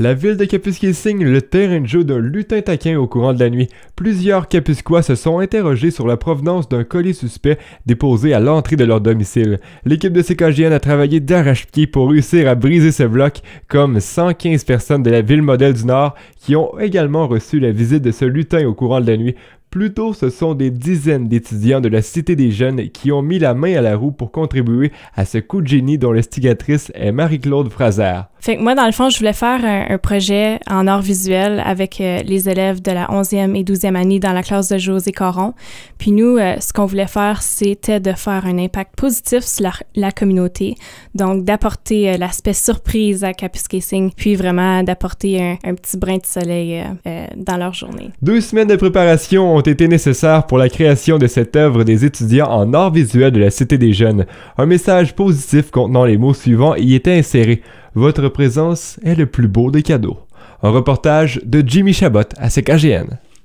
La ville de Kapuski signe le terrain de jeu d'un lutin taquin au courant de la nuit. Plusieurs Capusquois se sont interrogés sur la provenance d'un colis suspect déposé à l'entrée de leur domicile. L'équipe de CKGN a travaillé d'arrache-pied pour réussir à briser ce bloc, comme 115 personnes de la ville modèle du Nord qui ont également reçu la visite de ce lutin au courant de la nuit. Plutôt, ce sont des dizaines d'étudiants de la Cité des Jeunes qui ont mis la main à la roue pour contribuer à ce coup de génie dont l'instigatrice est Marie-Claude Fraser. Fait que moi, dans le fond, je voulais faire un, projet en art visuel avec euh, les élèves de la 11e et 12e année dans la classe de José Coron. Puis nous, euh, ce qu'on voulait faire, c'était de faire un impact positif sur la, communauté, donc d'apporter euh, l'aspect surprise à Casing, puis vraiment d'apporter un, un, petit brin de soleil dans leur journée. Deux semaines de préparation, ont été nécessaires pour la création de cette œuvre des étudiants en art visuel de la Cité des Jeunes. Un message positif contenant les mots suivants y était inséré. Votre présence est le plus beau des cadeaux. Un reportage de Jimmy Chabot à CKGN.